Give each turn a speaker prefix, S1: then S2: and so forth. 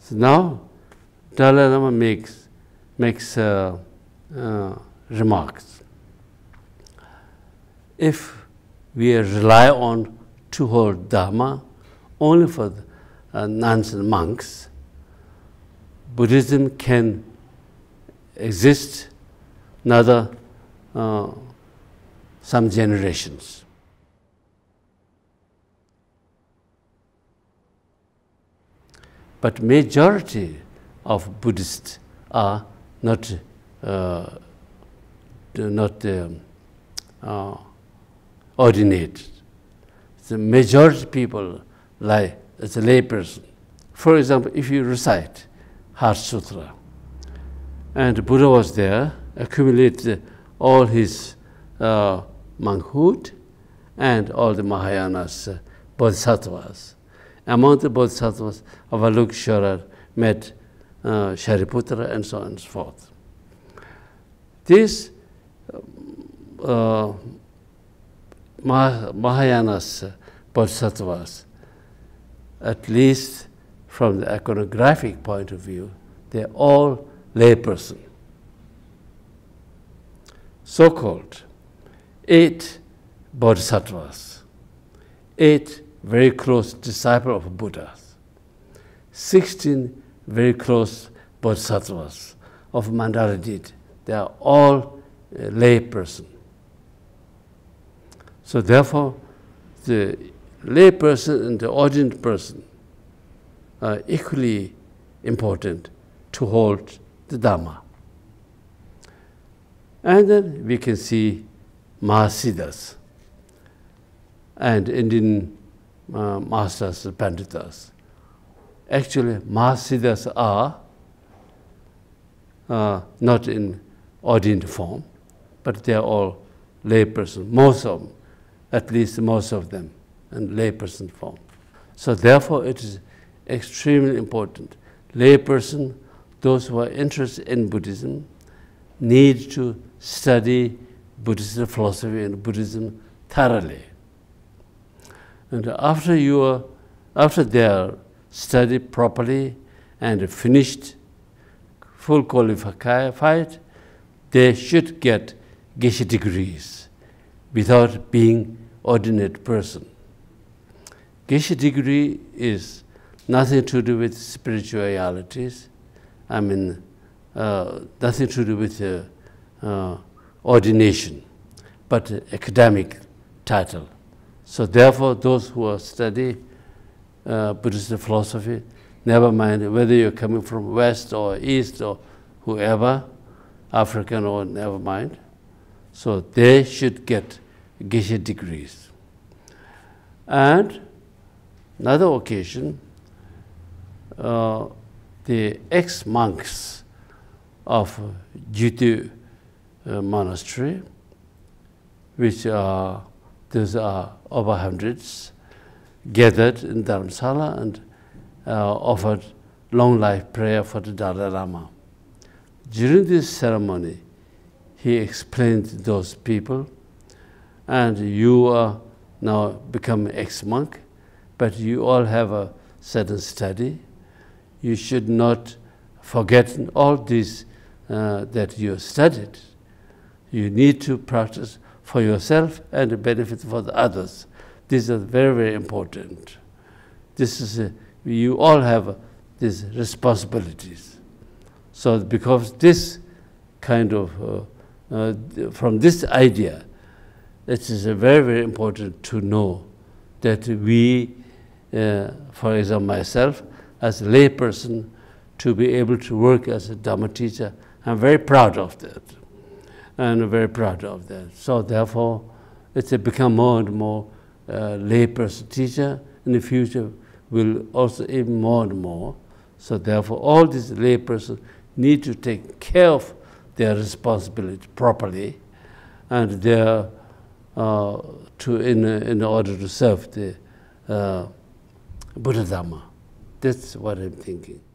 S1: So now Dalai Lama makes, makes uh, uh, remarks. If we rely on to hold Dharma only for the, uh, nuns and monks, Buddhism can exist another uh, some generations. but majority of Buddhists are not uh, not um, uh, ordinate. The majority people lie as a layperson. For example, if you recite Heart Sutra, and Buddha was there, accumulated all his uh, monkhood and all the Mahayana's uh, bodhisattvas among the bodhisattvas, Avalokiteshvara met uh, Shariputra and so on and so forth. This uh, Mah Mahayana's bodhisattvas, at least from the iconographic point of view, they're all layperson. So-called eight bodhisattvas, eight very close disciple of Buddha. 16 very close bodhisattvas of Mandala did. They are all uh, lay person. So therefore, the lay person and the ordinary person are equally important to hold the Dharma. And then we can see Mahasiddhas and Indian masters panditas actually masiddhas are uh not in ordained form but they are all lay person most of them, at least most of them and lay person form so therefore it is extremely important lay person those who are interested in buddhism need to study buddhist philosophy and buddhism thoroughly And after your, after are study properly and finished full qualified, they should get geshe degrees without being ordinate person. Geshe degree is nothing to do with spiritualities. I mean, uh, nothing to do with uh, uh, ordination, but academic title. So therefore, those who are study uh, Buddhist philosophy, never mind whether you're coming from West or East or whoever, African or never mind, so they should get Geshe degrees. And another occasion, uh, the ex-monks of Jutu uh, monastery, which are there's uh, over hundreds gathered in Dharamsala and uh, offered long life prayer for the Dalai Lama. During this ceremony, he explained to those people, and you are now become ex-monk, but you all have a certain study. You should not forget all this uh, that you studied. You need to practice for yourself and a benefit for the others. this is very, very important. This is a, you all have these responsibilities. So because this kind of, uh, uh, from this idea, it is very, very important to know that we, uh, for example, myself, as a layperson, to be able to work as a Dhamma teacher, I'm very proud of that and I'm very proud of that. So therefore, it's become more and more uh, layperson teacher. In the future, will also even more and more. So therefore, all these laypersons need to take care of their responsibility properly, and their uh, to in in order to serve the uh, Buddha Dharma. That's what I'm thinking.